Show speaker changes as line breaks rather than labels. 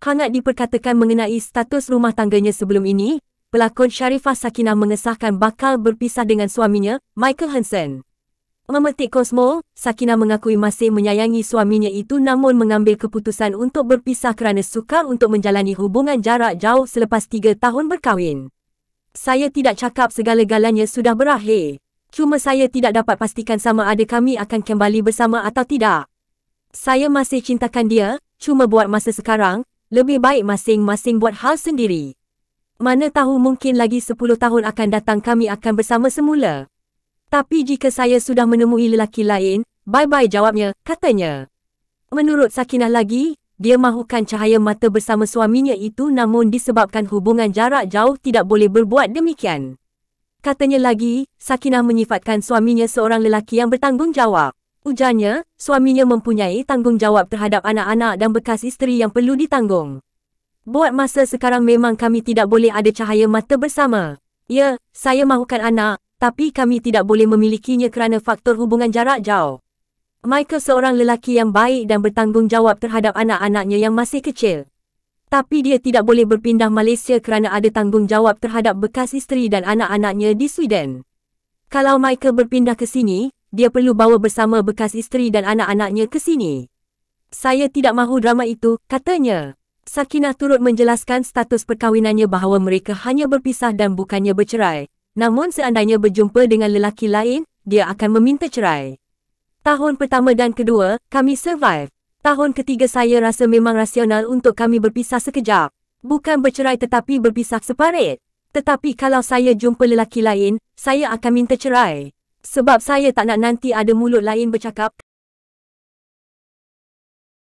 hangat diperkatakan mengenai status rumah tangganya sebelum ini, pelakon Sharifah Sakinah mengesahkan bakal berpisah dengan suaminya, Michael Hansen. Memetik Cosmo, Sakinah mengakui masih menyayangi suaminya itu namun mengambil keputusan untuk berpisah kerana sukar untuk menjalani hubungan jarak jauh selepas tiga tahun berkahwin. Saya tidak cakap segala-galanya sudah berakhir. Cuma saya tidak dapat pastikan sama ada kami akan kembali bersama atau tidak. Saya masih cintakan dia, cuma buat masa sekarang, lebih baik masing-masing buat hal sendiri. Mana tahu mungkin lagi 10 tahun akan datang kami akan bersama semula. Tapi jika saya sudah menemui lelaki lain, bye-bye jawabnya, katanya. Menurut Sakinah lagi, dia mahukan cahaya mata bersama suaminya itu namun disebabkan hubungan jarak jauh tidak boleh berbuat demikian. Katanya lagi, Sakinah menyifatkan suaminya seorang lelaki yang bertanggungjawab. Ujarnya, suaminya mempunyai tanggungjawab terhadap anak-anak dan bekas isteri yang perlu ditanggung. Buat masa sekarang memang kami tidak boleh ada cahaya mata bersama. Ya, saya mahukan anak, tapi kami tidak boleh memilikinya kerana faktor hubungan jarak jauh. Michael seorang lelaki yang baik dan bertanggungjawab terhadap anak-anaknya yang masih kecil. Tapi dia tidak boleh berpindah Malaysia kerana ada tanggungjawab terhadap bekas isteri dan anak-anaknya di Sweden. Kalau Michael berpindah ke sini, dia perlu bawa bersama bekas isteri dan anak-anaknya ke sini. Saya tidak mahu drama itu, katanya. Sakinah turut menjelaskan status perkahwinannya bahawa mereka hanya berpisah dan bukannya bercerai. Namun seandainya berjumpa dengan lelaki lain, dia akan meminta cerai. Tahun pertama dan kedua, kami survive. Tahun ketiga saya rasa memang rasional untuk kami berpisah sekejap. Bukan bercerai tetapi berpisah separit. Tetapi kalau saya jumpa lelaki lain, saya akan minta cerai. Sebab saya tak nak nanti ada mulut lain bercakap,